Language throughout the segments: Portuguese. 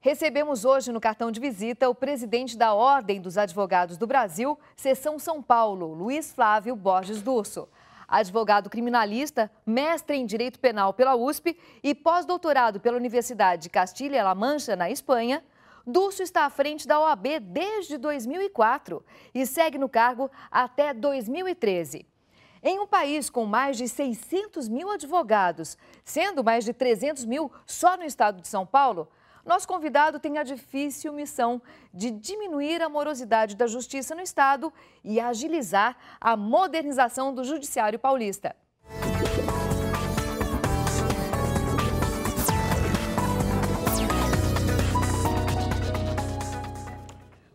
Recebemos hoje no cartão de visita o presidente da Ordem dos Advogados do Brasil, Seção São Paulo, Luiz Flávio Borges Durso. Advogado criminalista, mestre em Direito Penal pela USP e pós-doutorado pela Universidade de Castilha-La Mancha, na Espanha, Durso está à frente da OAB desde 2004 e segue no cargo até 2013. Em um país com mais de 600 mil advogados, sendo mais de 300 mil só no estado de São Paulo, nosso convidado tem a difícil missão de diminuir a morosidade da justiça no Estado e agilizar a modernização do Judiciário Paulista.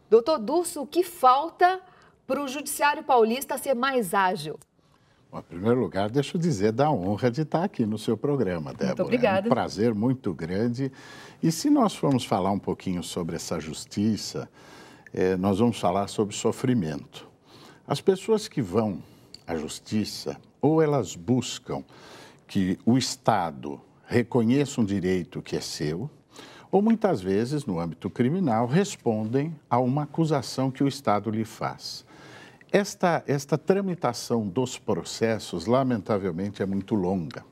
Doutor Dulce, o que falta para o Judiciário Paulista ser mais ágil? Bom, em primeiro lugar, deixa eu dizer da honra de estar aqui no seu programa, Débora. Muito obrigada. É um prazer muito grande. E se nós formos falar um pouquinho sobre essa justiça, é, nós vamos falar sobre sofrimento. As pessoas que vão à justiça, ou elas buscam que o Estado reconheça um direito que é seu, ou muitas vezes, no âmbito criminal, respondem a uma acusação que o Estado lhe faz. Esta, esta tramitação dos processos, lamentavelmente, é muito longa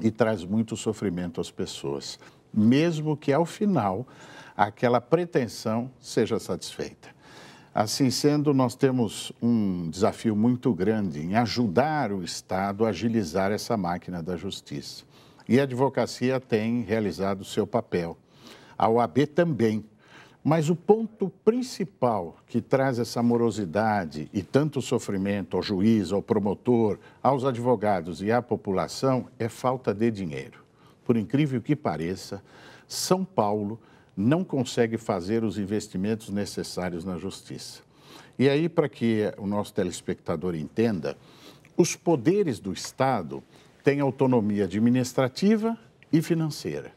e traz muito sofrimento às pessoas, mesmo que ao final aquela pretensão seja satisfeita. Assim sendo, nós temos um desafio muito grande em ajudar o Estado a agilizar essa máquina da justiça. E a advocacia tem realizado o seu papel. A OAB também mas o ponto principal que traz essa morosidade e tanto sofrimento ao juiz, ao promotor, aos advogados e à população é falta de dinheiro. Por incrível que pareça, São Paulo não consegue fazer os investimentos necessários na justiça. E aí, para que o nosso telespectador entenda, os poderes do Estado têm autonomia administrativa e financeira.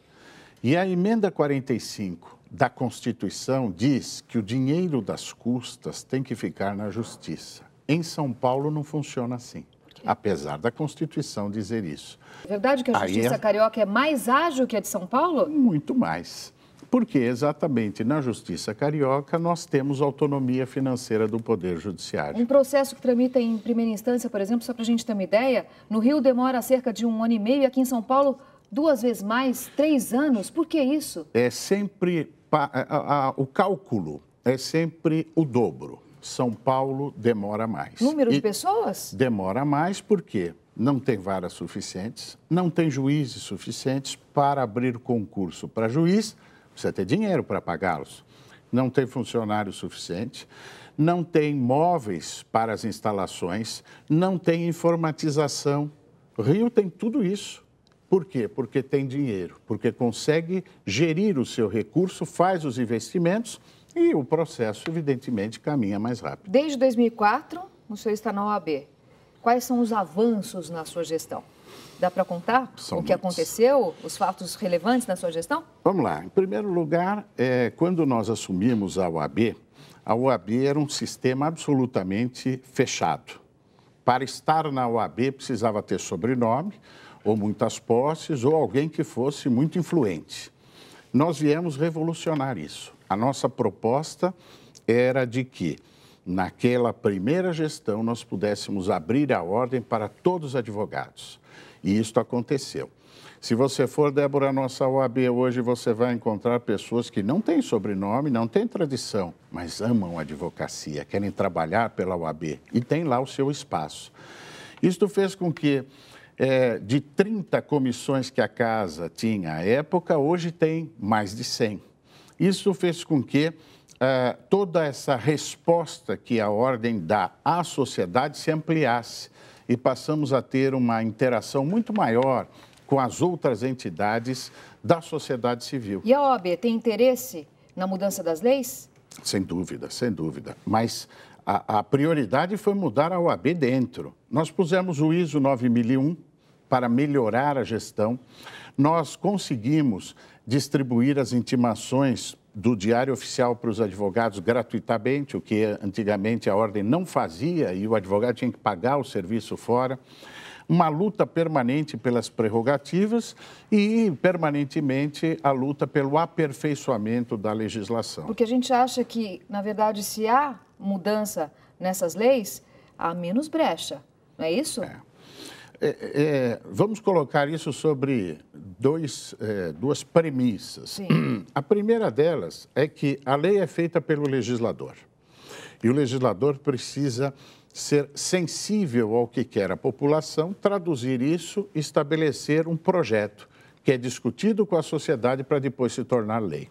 E a emenda 45 da Constituição diz que o dinheiro das custas tem que ficar na justiça. Em São Paulo não funciona assim, apesar da Constituição dizer isso. É verdade que a justiça carioca é mais ágil que a de São Paulo? Muito mais. Porque exatamente na Justiça Carioca nós temos autonomia financeira do Poder Judiciário. Um processo que tramita em primeira instância, por exemplo, só para a gente ter uma ideia, no Rio demora cerca de um ano e meio e aqui em São Paulo duas vezes mais, três anos. Por que isso? É sempre a, a, o cálculo é sempre o dobro. São Paulo demora mais. Número e de pessoas? Demora mais porque não tem varas suficientes, não tem juízes suficientes para abrir concurso para juiz, precisa ter dinheiro para pagá-los. Não tem funcionário suficiente, não tem móveis para as instalações, não tem informatização. Rio tem tudo isso. Por quê? Porque tem dinheiro, porque consegue gerir o seu recurso, faz os investimentos e o processo, evidentemente, caminha mais rápido. Desde 2004, o senhor está na OAB. Quais são os avanços na sua gestão? Dá para contar São o que muitos. aconteceu, os fatos relevantes na sua gestão? Vamos lá. Em primeiro lugar, é, quando nós assumimos a OAB, a OAB era um sistema absolutamente fechado. Para estar na OAB precisava ter sobrenome, ou muitas posses, ou alguém que fosse muito influente. Nós viemos revolucionar isso. A nossa proposta era de que, naquela primeira gestão, nós pudéssemos abrir a ordem para todos os advogados. E isso aconteceu. Se você for, Débora, nossa OAB hoje, você vai encontrar pessoas que não têm sobrenome, não têm tradição, mas amam a advocacia, querem trabalhar pela OAB e tem lá o seu espaço. Isto fez com que é, de 30 comissões que a casa tinha à época, hoje tem mais de 100. Isso fez com que é, toda essa resposta que a ordem dá à sociedade se ampliasse e passamos a ter uma interação muito maior com as outras entidades da sociedade civil. E a OAB tem interesse na mudança das leis? Sem dúvida, sem dúvida. Mas a, a prioridade foi mudar a OAB dentro. Nós pusemos o ISO 9001, para melhorar a gestão. Nós conseguimos distribuir as intimações do Diário Oficial para os advogados gratuitamente, o que antigamente a ordem não fazia e o advogado tinha que pagar o serviço fora. Uma luta permanente pelas prerrogativas e, permanentemente, a luta pelo aperfeiçoamento da legislação. Porque a gente acha que, na verdade, se há mudança nessas leis, há menos brecha, não é isso? É. É, é, é, vamos colocar isso sobre dois, é, duas premissas. Sim. A primeira delas é que a lei é feita pelo legislador. E o legislador precisa ser sensível ao que quer a população, traduzir isso, estabelecer um projeto que é discutido com a sociedade para depois se tornar lei.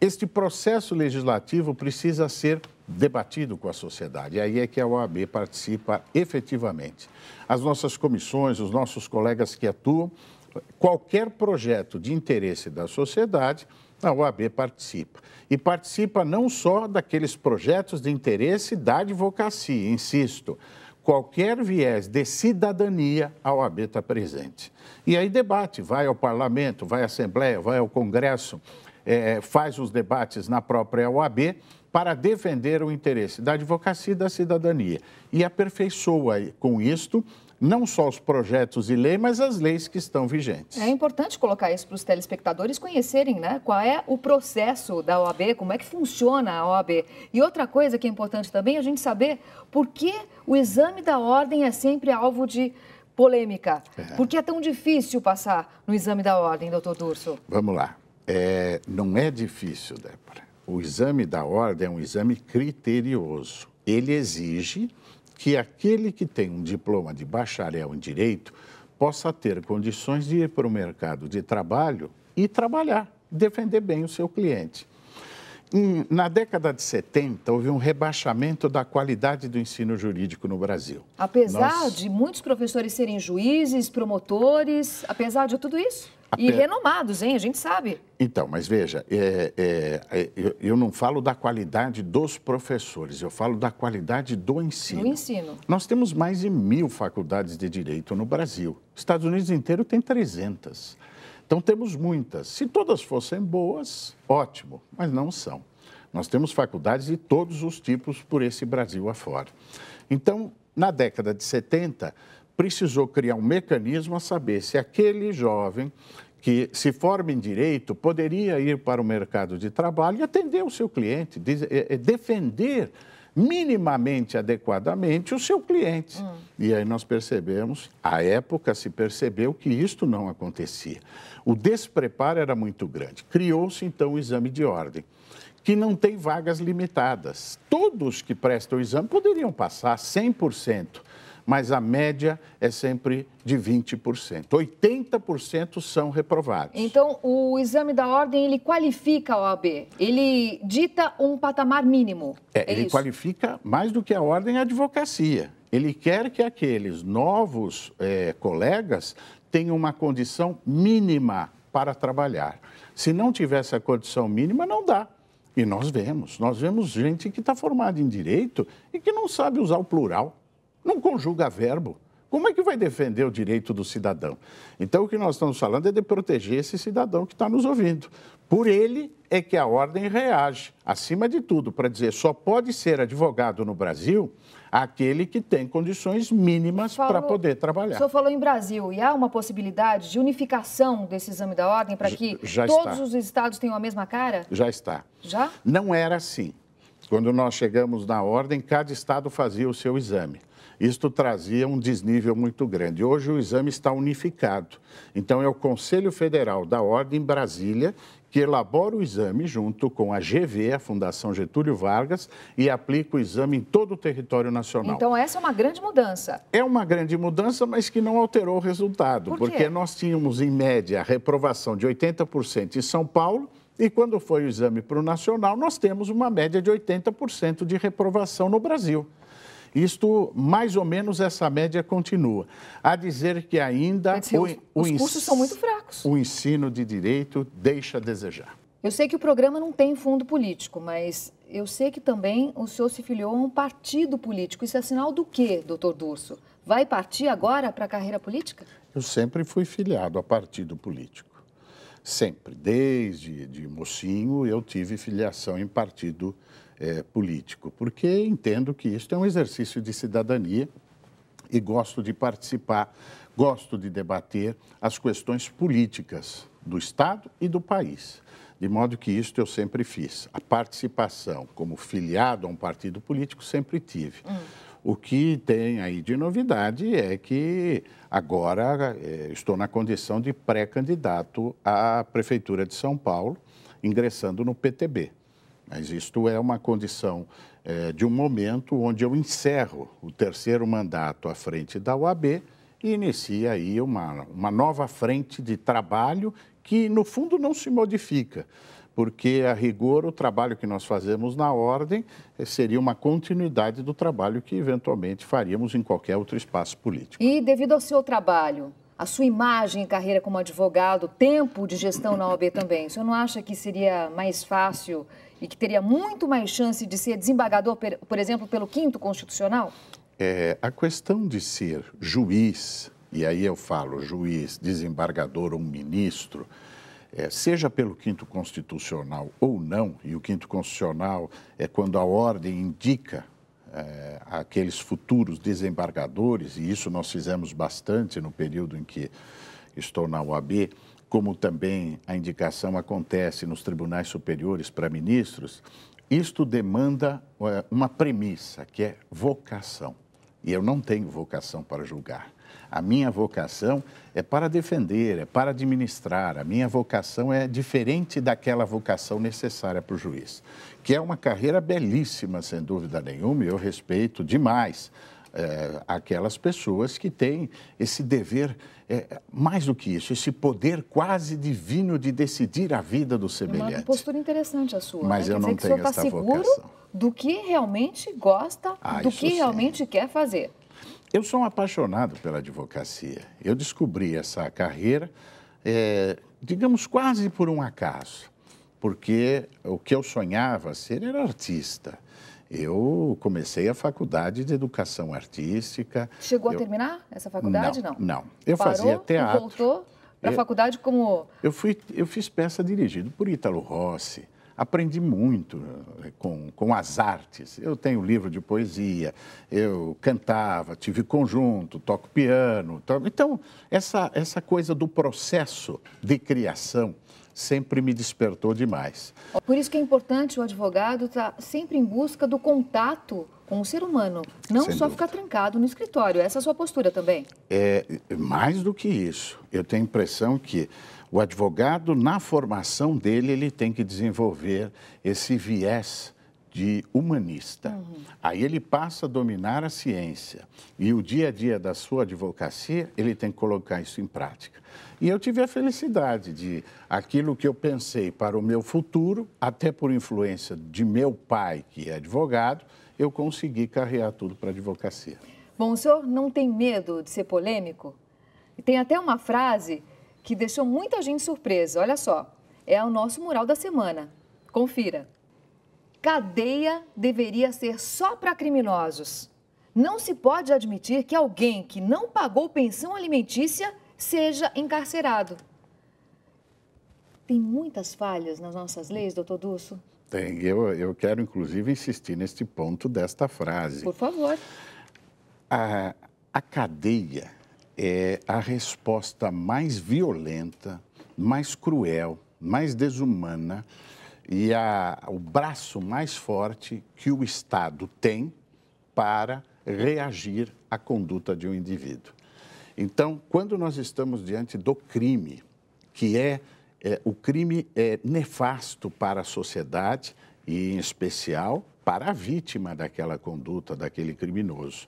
Este processo legislativo precisa ser debatido com a sociedade. E aí é que a OAB participa efetivamente. As nossas comissões, os nossos colegas que atuam, qualquer projeto de interesse da sociedade, a OAB participa. E participa não só daqueles projetos de interesse da advocacia, insisto. Qualquer viés de cidadania, a OAB está presente. E aí debate, vai ao parlamento, vai à Assembleia, vai ao Congresso, é, é, faz os debates na própria OAB para defender o interesse da advocacia e da cidadania. E aperfeiçoa com isto não só os projetos de lei, mas as leis que estão vigentes. É importante colocar isso para os telespectadores conhecerem né, qual é o processo da OAB, como é que funciona a OAB. E outra coisa que é importante também é a gente saber por que o exame da ordem é sempre alvo de polêmica. É. Por que é tão difícil passar no exame da ordem, doutor Durso? Vamos lá. É, não é difícil, Débora. O exame da ordem é um exame criterioso. Ele exige que aquele que tem um diploma de bacharel em direito possa ter condições de ir para o mercado de trabalho e trabalhar, defender bem o seu cliente. Na década de 70, houve um rebaixamento da qualidade do ensino jurídico no Brasil. Apesar Nós... de muitos professores serem juízes, promotores, apesar de tudo isso? E per... renomados, hein? A gente sabe. Então, mas veja, é, é, é, eu, eu, não falo da qualidade dos professores, eu falo da qualidade do ensino. Do ensino. Nós temos mais de mil faculdades de direito no Brasil. Estados Unidos inteiro tem 300. Então, temos muitas. Se todas fossem boas, ótimo, mas não são. Nós temos faculdades de todos os tipos por esse Brasil afora. Então, na década de 70, precisou criar um mecanismo a saber se aquele jovem que se forma em direito poderia ir para o mercado de trabalho e atender o seu cliente, é, é defender minimamente adequadamente o seu cliente. Hum. E aí nós percebemos, à época se percebeu que isto não acontecia. O despreparo era muito grande. Criou-se então o exame de ordem, que não tem vagas limitadas. Todos que prestam o exame poderiam passar 100% mas a média é sempre de 20%. 80% são reprovados. Então, o exame da ordem, ele qualifica a OAB, ele dita um patamar mínimo. É, é, ele isso? qualifica mais do que a ordem a advocacia. Ele quer que aqueles novos é, colegas tenham uma condição mínima para trabalhar. Se não tivesse a condição mínima, não dá. E nós vemos, nós vemos gente que está formada em direito e que não sabe usar o plural. Não conjuga verbo. Como é que vai defender o direito do cidadão? Então, o que nós estamos falando é de proteger esse cidadão que está nos ouvindo. Por ele é que a ordem reage, acima de tudo, para dizer só pode ser advogado no Brasil aquele que tem condições mínimas para poder trabalhar. O senhor falou em Brasil, e há uma possibilidade de unificação desse exame da ordem para que já, todos os estados tenham a mesma cara? Já está. Já? Não era assim. Quando nós chegamos na ordem, cada estado fazia o seu exame isto trazia um desnível muito grande. Hoje o exame está unificado. Então, é o Conselho Federal da Ordem Brasília que elabora o exame junto com a GV, a Fundação Getúlio Vargas, e aplica o exame em todo o território nacional. Então, essa é uma grande mudança. É uma grande mudança, mas que não alterou o resultado, Por porque nós tínhamos, em média, a reprovação de 80% em São Paulo. E quando foi o exame para o nacional, nós temos uma média de 80% de reprovação no Brasil. Isto, mais ou menos, essa média continua. A dizer que ainda. Dizer, o, os o cursos são muito fracos. O ensino de direito deixa a desejar. Eu sei que o programa não tem fundo político, mas eu sei que também o senhor se filiou a um partido político. Isso é sinal do quê, doutor Durso? Vai partir agora para a carreira política? Eu sempre fui filiado a partido político. Sempre. Desde de mocinho eu tive filiação em partido político é, político, porque entendo que isso é um exercício de cidadania e gosto de participar, gosto de debater as questões políticas do Estado e do país. De modo que isto eu sempre fiz. A participação como filiado a um partido político sempre tive. Hum. O que tem aí de novidade é que agora é, estou na condição de pré-candidato à Prefeitura de São Paulo, ingressando no PTB. Mas isto é uma condição é, de um momento onde eu encerro o terceiro mandato à frente da UAB e inicia aí uma, uma nova frente de trabalho que, no fundo, não se modifica, porque, a rigor, o trabalho que nós fazemos na ordem eh, seria uma continuidade do trabalho que, eventualmente, faríamos em qualquer outro espaço político. E, devido ao seu trabalho, a sua imagem e carreira como advogado, tempo de gestão na OAB também, o senhor não acha que seria mais fácil e que teria muito mais chance de ser desembargador, por exemplo, pelo quinto constitucional? É, a questão de ser juiz, e aí eu falo juiz, desembargador ou ministro, é, seja pelo quinto constitucional ou não, e o quinto constitucional é quando a ordem indica é, aqueles futuros desembargadores, e isso nós fizemos bastante no período em que estou na UAB, como também a indicação acontece nos tribunais superiores para ministros, isto demanda eh, uma premissa, que é vocação. E eu não tenho vocação para julgar. A minha vocação é para defender, é para administrar. A minha vocação é diferente daquela vocação necessária para o juiz, que é uma carreira belíssima, sem dúvida nenhuma, e eu respeito demais é, aquelas pessoas que têm esse dever, é, mais do que isso, esse poder quase divino de decidir a vida do é semelhante. Uma postura interessante a sua. Mas né? eu não tenho tá essa vocação. seguro do que realmente gosta, ah, do que sim. realmente quer fazer. Eu sou um apaixonado pela advocacia. Eu descobri essa carreira, é, digamos, quase por um acaso, porque o que eu sonhava ser era artista. Eu comecei a faculdade de educação artística. Chegou eu... a terminar essa faculdade? Não. Não. não. Eu Parou, fazia teatro. Voltou para a faculdade como. Eu, fui, eu fiz peça dirigida por Ítalo Rossi. Aprendi muito eh, com, com as artes. Eu tenho livro de poesia, eu cantava, tive conjunto, toco piano. Então, essa, essa coisa do processo de criação sempre me despertou demais. Por isso que é importante o advogado estar tá sempre em busca do contato com o ser humano, não Sem só dúvida. ficar trancado no escritório. Essa é a sua postura também? É, mais do que isso. Eu tenho a impressão que o advogado, na formação dele, ele tem que desenvolver esse viés de humanista. Uhum. Aí ele passa a dominar a ciência e o dia a dia da sua advocacia, ele tem que colocar isso em prática. E eu tive a felicidade de aquilo que eu pensei para o meu futuro, até por influência de meu pai, que é advogado, eu consegui carrear tudo para a advocacia. Bom, o senhor não tem medo de ser polêmico? Tem até uma frase que deixou muita gente surpresa. Olha só, é o nosso mural da semana. Confira. Cadeia deveria ser só para criminosos. Não se pode admitir que alguém que não pagou pensão alimentícia seja encarcerado. Tem muitas falhas nas nossas leis, doutor Dusso? Tem. Eu, eu quero, inclusive, insistir neste ponto desta frase. Por favor. A, a cadeia é a resposta mais violenta, mais cruel, mais desumana e a, o braço mais forte que o Estado tem para reagir à conduta de um indivíduo. Então, quando nós estamos diante do crime, que é, é o crime é nefasto para a sociedade e, em especial, para a vítima daquela conduta, daquele criminoso.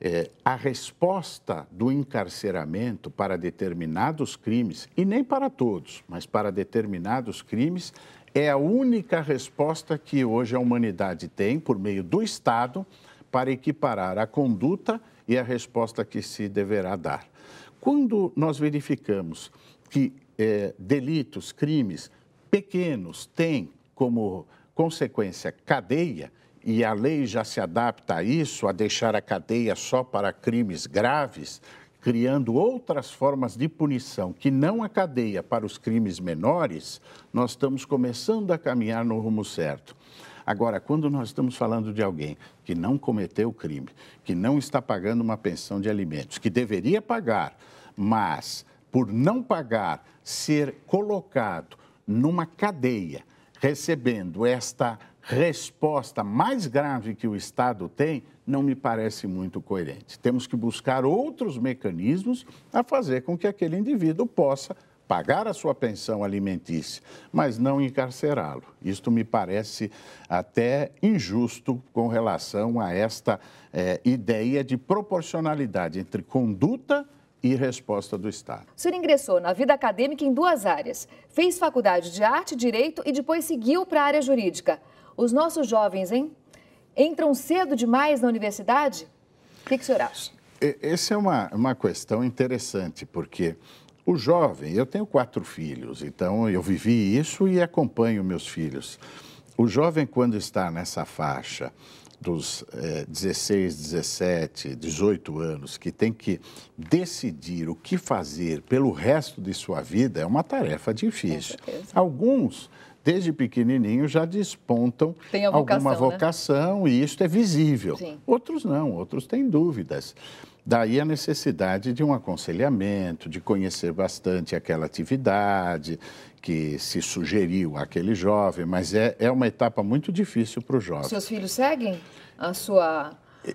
É, a resposta do encarceramento para determinados crimes, e nem para todos, mas para determinados crimes, é a única resposta que hoje a humanidade tem por meio do Estado para equiparar a conduta e a resposta que se deverá dar. Quando nós verificamos que é, delitos, crimes pequenos têm como consequência cadeia, e a lei já se adapta a isso, a deixar a cadeia só para crimes graves, criando outras formas de punição que não a cadeia para os crimes menores, nós estamos começando a caminhar no rumo certo. Agora, quando nós estamos falando de alguém que não cometeu crime, que não está pagando uma pensão de alimentos, que deveria pagar, mas por não pagar, ser colocado numa cadeia, recebendo esta resposta mais grave que o Estado tem, não me parece muito coerente. Temos que buscar outros mecanismos a fazer com que aquele indivíduo possa pagar a sua pensão alimentícia, mas não encarcerá-lo. Isto me parece até injusto com relação a esta é, ideia de proporcionalidade entre conduta e resposta do Estado. O senhor ingressou na vida acadêmica em duas áreas. Fez faculdade de arte e direito e depois seguiu para a área jurídica. Os nossos jovens, hein? Entram cedo demais na universidade? O que, que o senhor acha? Essa é uma, uma questão interessante, porque o jovem, eu tenho quatro filhos, então eu vivi isso e acompanho meus filhos. O jovem, quando está nessa faixa dos eh, 16, 17, 18 anos, que tem que decidir o que fazer pelo resto de sua vida, é uma tarefa difícil. Alguns, desde pequenininho, já despontam vocação, alguma vocação né? e isso é visível. Sim. Outros não, outros têm dúvidas. Daí a necessidade de um aconselhamento, de conhecer bastante aquela atividade que se sugeriu àquele jovem, mas é, é uma etapa muito difícil para o jovem. Seus filhos seguem a sua,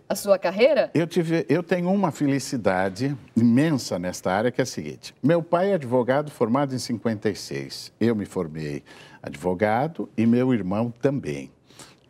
a sua carreira? Eu, tive, eu tenho uma felicidade imensa nesta área, que é a seguinte: meu pai é advogado formado em 56, eu me formei advogado e meu irmão também.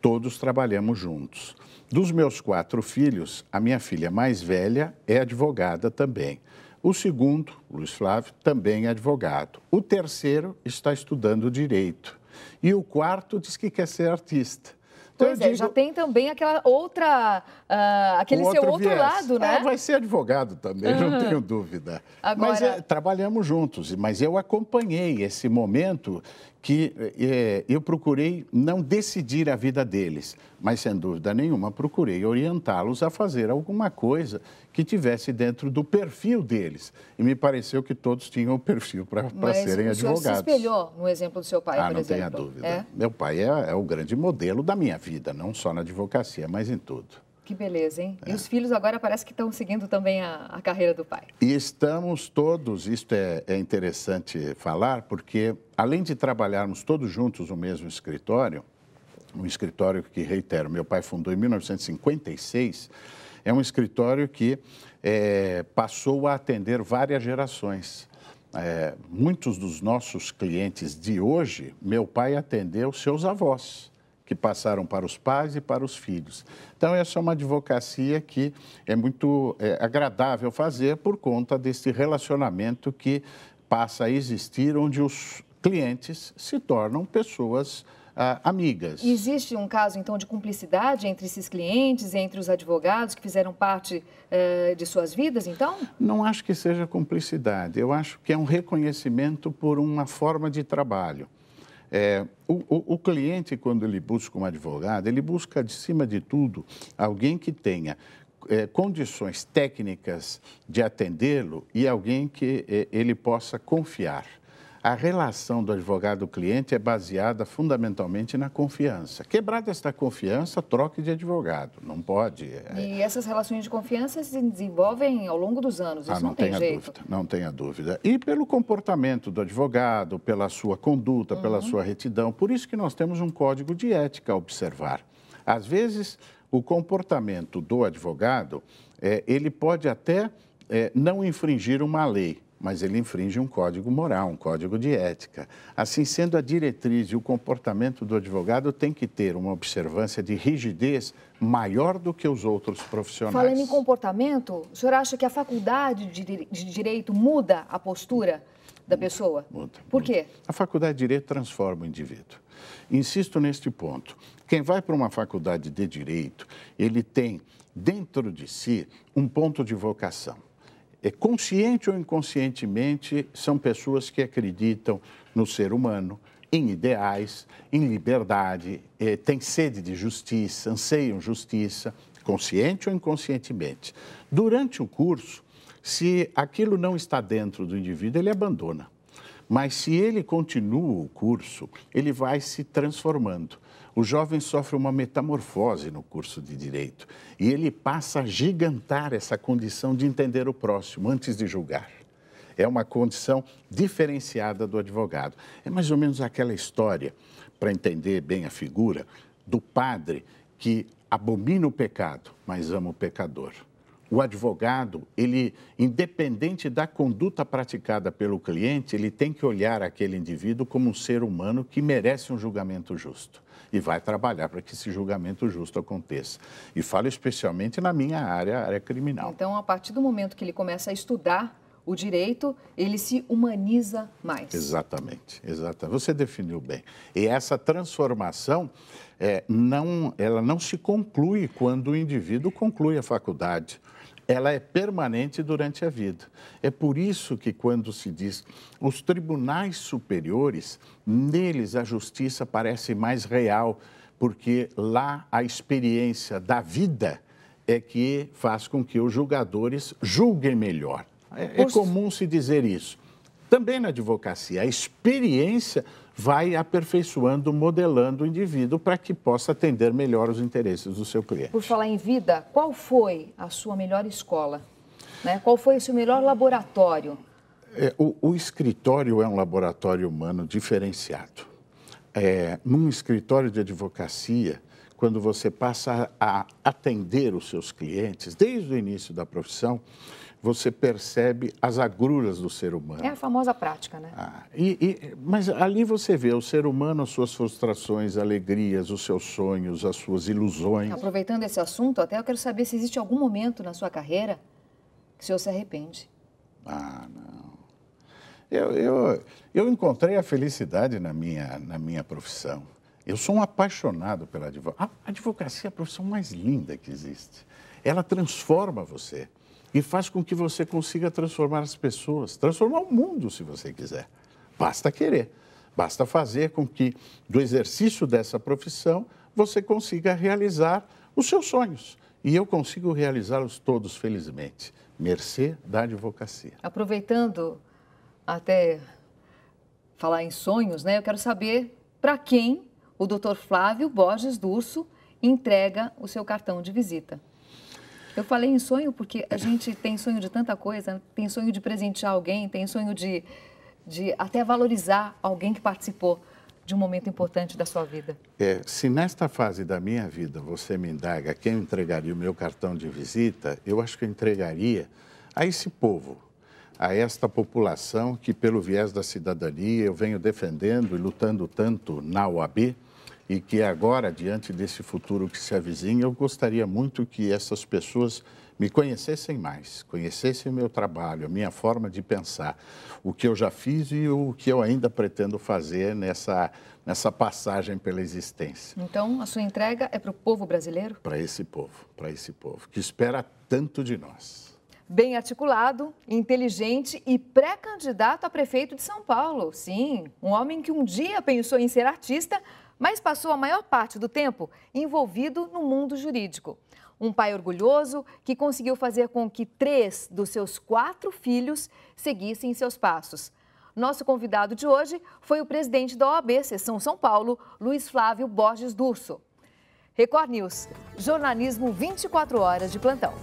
Todos trabalhamos juntos. Dos meus quatro filhos, a minha filha mais velha é advogada também. O segundo, Luiz Flávio, também é advogado. O terceiro está estudando direito. E o quarto diz que quer ser artista. Então, é, digo, já tem também aquela outra, uh, aquele outro seu outro viés. lado, né? É, vai ser advogado também, uhum. não tenho dúvida. Agora... Mas é, trabalhamos juntos, mas eu acompanhei esse momento que é, eu procurei não decidir a vida deles, mas sem dúvida nenhuma procurei orientá-los a fazer alguma coisa que tivesse dentro do perfil deles. E me pareceu que todos tinham o perfil para serem o advogados. Mas se espelhou no exemplo do seu pai, ah, por não exemplo? tenha dúvida. É? Meu pai é, é o grande modelo da minha vida, não só na advocacia, mas em tudo. Que beleza, hein? É. E os filhos agora parece que estão seguindo também a, a, carreira do pai. E estamos todos, isto é, é interessante falar, porque além de trabalharmos todos juntos no mesmo escritório, um escritório que, reitero, meu pai fundou em 1956, é um escritório que é, passou a atender várias gerações. É, muitos dos nossos clientes de hoje, meu pai atendeu seus avós que passaram para os pais e para os filhos. Então, essa é uma advocacia que é muito é, agradável fazer por conta desse relacionamento que passa a existir, onde os clientes se tornam pessoas ah, amigas. Existe um caso, então, de cumplicidade entre esses clientes, entre os advogados que fizeram parte eh, de suas vidas, então? Não acho que seja cumplicidade. Eu acho que é um reconhecimento por uma forma de trabalho. É, o, o, o, cliente, quando ele busca um advogado, ele busca, de cima de tudo, alguém que tenha é, condições técnicas de atendê-lo e alguém que é, ele possa confiar a relação do advogado-cliente é baseada fundamentalmente na confiança. Quebrada esta confiança, troque de advogado. Não pode. É... E essas relações de confiança se desenvolvem ao longo dos anos. Ah, isso ah, não, não tem jeito. Dúvida, não tenha dúvida. E pelo comportamento do advogado, pela sua conduta, uhum. pela sua retidão. Por isso que nós temos um código de ética a observar. Às vezes, o comportamento do advogado, é, ele pode até é, não infringir uma lei mas ele infringe um código moral, um código de ética. Assim sendo, a diretriz e o comportamento do advogado tem que ter uma observância de rigidez maior do que os outros profissionais. Falando em comportamento, o senhor acha que a faculdade de direito muda a postura da pessoa? Muda. Por quê? A faculdade de direito transforma o indivíduo. Insisto neste ponto. Quem vai para uma faculdade de direito, ele tem dentro de si um ponto de vocação. É consciente ou inconscientemente, são pessoas que acreditam no ser humano, em ideais, em liberdade, eh, têm sede de justiça, anseiam justiça, consciente ou inconscientemente. Durante o curso, se aquilo não está dentro do indivíduo, ele abandona. Mas se ele continua o curso, ele vai se transformando. O jovem sofre uma metamorfose no curso de direito e ele passa a gigantar essa condição de entender o próximo antes de julgar. É uma condição diferenciada do advogado. É mais ou menos aquela história, para entender bem a figura, do padre que abomina o pecado, mas ama o pecador. O advogado, ele, independente da conduta praticada pelo cliente, ele tem que olhar aquele indivíduo como um ser humano que merece um julgamento justo e vai trabalhar para que esse julgamento justo aconteça. E falo especialmente na minha área, a área criminal. Então, a partir do momento que ele começa a estudar o direito, ele se humaniza mais. Exatamente, exatamente. Você definiu bem. E essa transformação, é, não, ela não se conclui quando o indivíduo conclui a faculdade ela é permanente durante a vida. É por isso que, quando se diz os tribunais superiores, neles a justiça parece mais real, porque lá a experiência da vida é que faz com que os julgadores julguem melhor. É, é comum se dizer isso. Também na advocacia, a experiência vai aperfeiçoando, modelando o indivíduo para que possa atender melhor os interesses do seu cliente. Por falar em vida, qual foi a sua melhor escola? Né? Qual foi o seu melhor laboratório? É, o, o, escritório é um laboratório humano diferenciado. É, num escritório de advocacia, quando você passa a atender os seus clientes, desde o início da profissão, você percebe as agruras do ser humano. É a famosa prática, né? Ah, e, e, mas ali você vê o ser humano, as suas frustrações, alegrias, os seus sonhos, as suas ilusões. Aproveitando esse assunto, até eu quero saber se existe algum momento na sua carreira que o senhor se arrepende. Ah, não. Eu, eu, eu encontrei a felicidade na minha, na minha profissão. Eu sou um apaixonado pela advocacia. A advocacia é a profissão mais linda que existe. Ela transforma você e faz com que você consiga transformar as pessoas, transformar o mundo, se você quiser. Basta querer, basta fazer com que, do exercício dessa profissão, você consiga realizar os seus sonhos. E eu consigo realizá-los todos, felizmente, mercê da advocacia. Aproveitando até falar em sonhos, né? Eu quero saber para quem o Dr. Flávio Borges Durso entrega o seu cartão de visita. Eu falei em sonho porque a gente tem sonho de tanta coisa, tem sonho de presentear alguém, tem sonho de, de até valorizar alguém que participou de um momento importante da sua vida. É, se nesta fase da minha vida você me indaga quem eu entregaria o meu cartão de visita, eu acho que eu entregaria a esse povo, a esta população que, pelo viés da cidadania, eu venho defendendo e lutando tanto na OAB e que agora, diante desse futuro que se avizinha, eu gostaria muito que essas pessoas me conhecessem mais, conhecessem o meu trabalho, a minha forma de pensar, o que eu já fiz e o que eu ainda pretendo fazer nessa, nessa passagem pela existência. Então, a sua entrega é para o povo brasileiro? Para esse povo, para esse povo, que espera tanto de nós. Bem articulado, inteligente e pré-candidato a prefeito de São Paulo. Sim, um homem que um dia pensou em ser artista, mas passou a maior parte do tempo envolvido no mundo jurídico. Um pai orgulhoso que conseguiu fazer com que três dos seus quatro filhos seguissem seus passos. Nosso convidado de hoje foi o presidente da OAB Sessão São Paulo, Luiz Flávio Borges Durso. Record News, jornalismo 24 horas de plantão.